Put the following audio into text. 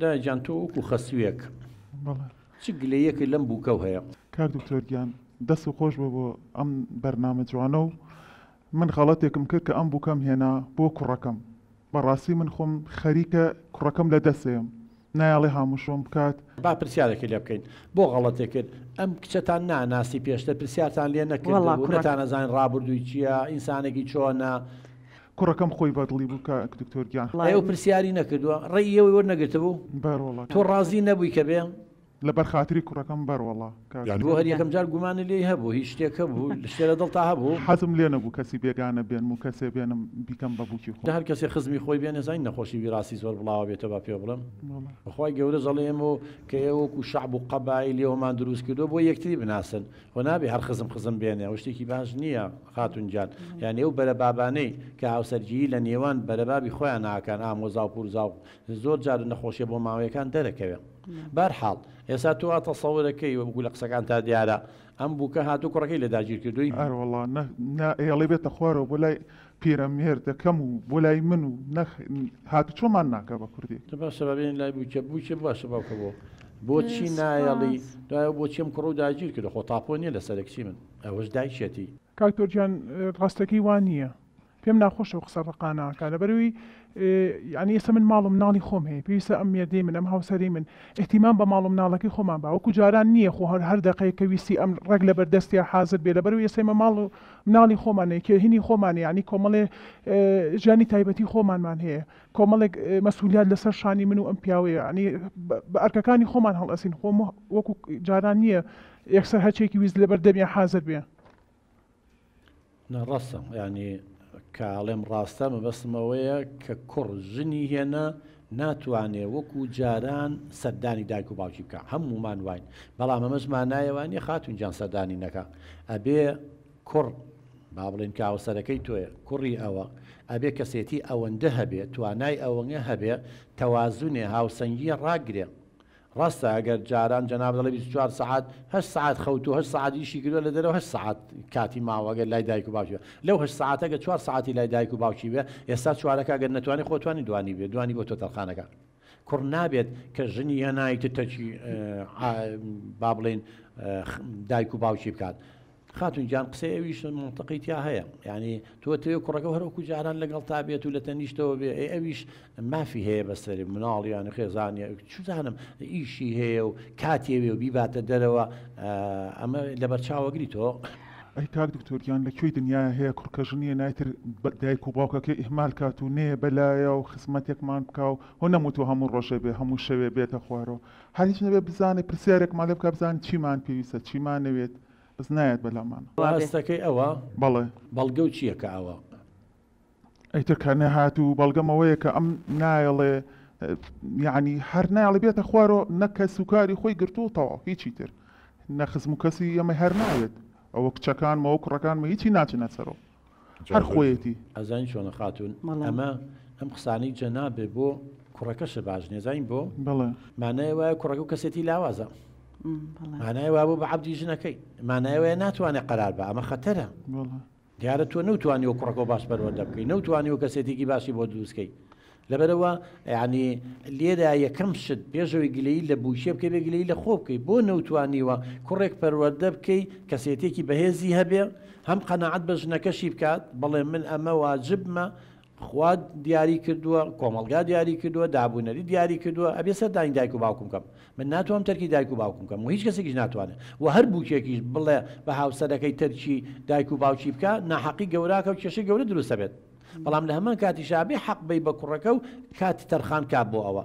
دایجان تۆ وەکو خەسوێک چ گلەیەکی لەم بووکەو هەیە کار دکتۆرگیان دەست و خۆش بە بۆ ئەم بەرنامە جوانە و من خەڵەتێکم کرد کە ئەم بووکەم هێنا بۆ کوڕەکەم بەڕاستی من خۆم خەریکە کوڕەکەم لە دەسێم نایاڵی هاموشۆم بکات با پرسیارێکی لێ بکەین بۆ غەڵەتێکرد ئەم کچەتان ناناسی پێشتە پرسیارتان لێ نەکردتان ئەزان ڕابردووی چییە ئینسانێکی چۆنە کوڕەکەم خۆی بەدڵی بووکە دکتۆرگیان لایەوە پرسیاری نەکردووە ڕێی ئەوەی وەرنەگرتە بوو تۆ ڕازی نەبووی کە بێن لە بەرخاتری کوڕەکەم بەرەوەڵا هەریەکەم جار گومانە لێ هەبوو هیچ شتێکە بوو شێرە دڵتا هەبوو حەزم لێ نەبوو کەسی بێگانە بێن و کەسێ بێنم بیکەم بەبووکی خۆ هەر کەسێ خزمی خۆی بێنە زای نەخۆشی ویراسی زۆر بڵاوە بێتە با پێ بڵم خی گەورە زەڵێم و کە ئێوەکو شعب و قەبای لێوەمان دروست کردو بۆ یەکتی بناسن و نابێ هەر خزم خزم بێنێ شتێکی باش نییە خاتون جان یان ئێو بەرە بابانەی کە هاوسەرجیی لە نێوان بەرەبابی خۆیان ناکەن ئامۆزا و پورزا و زۆر جار نەخۆشیە بۆ ماوەیەکان دەرەکەوێت بارحاڵ ئێستا تو ئاتە سەورەکەی وەگو لە قسەکان تا دیارە ئەم بووکە هاتوو کوڕەکەی لە داگیر کردووی هەروڵا ئێڵی بێتە خوارەوە بۆ لای پیرەمێر دەکەم و بۆ لای من و هاتو چۆمان ناکە بە کوردی بەسەبابێن لای بووکە بووکە باشە باوکە بۆ بۆچی نایەڵی دوای بۆچیم کڕ و داگیر کرد خۆ تاپۆنیە لە سەرەکسی من ئەوەش دایکێتی کاکتۆرجیان ڕاستەکەی وان نییە پێم ناخۆشە و قسەڕقانەکە لە بەروی ینی ئێستا من ماڵم ناڵی خۆم هەیە پێویستە ئەم مێردەی من ئەم هاوسری من احتیمان بە ماڵم ناڵەکەی خۆمان باوەکو جاران نییە خۆ هەر هەر دقەیە کە ویستی ئەم ڕێک لە بەردەستیا حاضر بێ لە بەروی ئێسێمە ماڵ و ناڵی خۆمانەیە کە هینی خۆمانە ینی کۆمەڵێ ژانی تایبەتی خۆمانمان هەیە کۆمەڵێک مەسوولیات لەسەر شانی من و ئەم پیاوەیە ینی ئەرکەکانی خۆمان هەڵئسین خۆم وەکو جاران نییە یەکسەر هەچێکی ویست لە بەردەمیان حاضر بێ. ڕاستە ینی کاڵێم ڕاستە مەبەستمەوەیە کە کوڕ ژنی هێنە ناتوانێ وەکو جاران سەردانی دایک و باوکی بکە هەمومان واین بەڵام ئەمەشمان نایەوانی خاتونجان سەردانی نەکە ئەبێ کوڕ با بڵێن کاوەسەرەکەی توێ کوڕی ئەوە ئەبێ کەسێتی ئەوەندە هەبێ توانای ئەوەنگە هەبێ تەوازونێ هاوسەنگی ڕاگرێ ڕاستە ئەگەر جاران جەناب دەڵێ 24 سعات هە سعات خەوت و هە سعاتیشی کردو لە دەرەوە هە سعات کاتی ماوەگەر لای دایک و باشوە لەو هە ساعتەگە 4 ساعتی لای دایک و باوکی بێ ئێستا چوارەکە گەر نتوانانی خۆتوانی دوانی بێ دوانی بۆ تۆ تەلخانەکە کوڕ نابێت کە ژنی هەنایتە تەچی با بڵێن دایک و باوکی بکات. خاتون گیان قسەویش منتەقیتیا هەیە ینی تۆتەوێ کوڕەکە هەرۆکو جاران لەگەڵ تا بێت و لە تەنیشتەوە بێ ئەویش مافی هەیە بەسەری مناڵیان خێزانانی چزانم ئیشی هەیە و کاتێوێ و بیباتە دەرەوە ئەمە لەبەر چاوەگری تۆ. ئەی کاک دکتۆریان لەکوێی دنیا هەیە کوڕکەژنیە نایتر دایک و باوکەکە ئیحمال کات و نەیە بەلایە و خسمەتێکمان بکاو هۆ نەموت و هەموو ڕۆژێ بێ هەموو شەوێ بێتە خوارەوە هەریش نەبێ بزانێ پرسیارێکمان لە بکە بزان چیمان پێویستە چیمان نەوێت نایەت بەلامان ڕاستەکەی ئەوە بەڵێ بەڵگە و چییەکە ئەوە ئەیترکانە هات و بەڵگەمەوەیە کە ئەم نایڵێ یعنی هەر نایڵە بێتە خوارۆ نەکە سوکاری خۆی گرتوتەوە هیچی تر نەخزم و کەسی ئەمە هەر ناوێت ئەوە کچەکان مەوە کوڕەکانمە هیچی ناچنە سەرەوە هەر خۆیەتی ئەزانی چۆنە خاتون ئەمە ئەم قسانی جەنابێ بۆ کوڕەکە شەباژ نێزانین بۆ بڵێ مانای وایە کوڕەکە و کەسێتی لاوازە مانای وابوو بە عبدی ژنەکەی مانایەوەە ناتوانێت قەرار بە ئەمە خەتەرە دیارە تۆ نەوتوانی و کوڕەکە باش بەرەوەدە بکەی نەوتوانی و کەسێتێکی باشی بۆ دروستکەی لەبەرەوە ینی لێدا یەکەم شت پێشەوەی گلەی لە بوشێ بکە بە گلەی لە خۆ بکەی بۆ نەوتوانیوە کوڕێک پەروەدە بکەی کەسێتێکی بەهێزی هەبێ هەم قەنەعات بە ژنەکەشی بکات بەڵێ من ئەمە واجبمە خوا دیاری کردووە کۆمەلگا دیاری کردووە دابوونەری دیاری کردووە ئەبێ سەر داین دایک و باوکم کەم من ناتوانم تەرکی دایک و باوکم کەم و هیچ کەسێکیش ناتوانێت و هەر بووکێکیش بڵێ بە هاوسەرەکەی تەرکی دایک و باوچی بکە ناحقی گەوراکە و کێشە گەورە دروستە بێت بەڵام لە هەمان کاتی شابێ حەق بی بە کوڕەکە و کاتی تەرخان کا بۆ ئەوە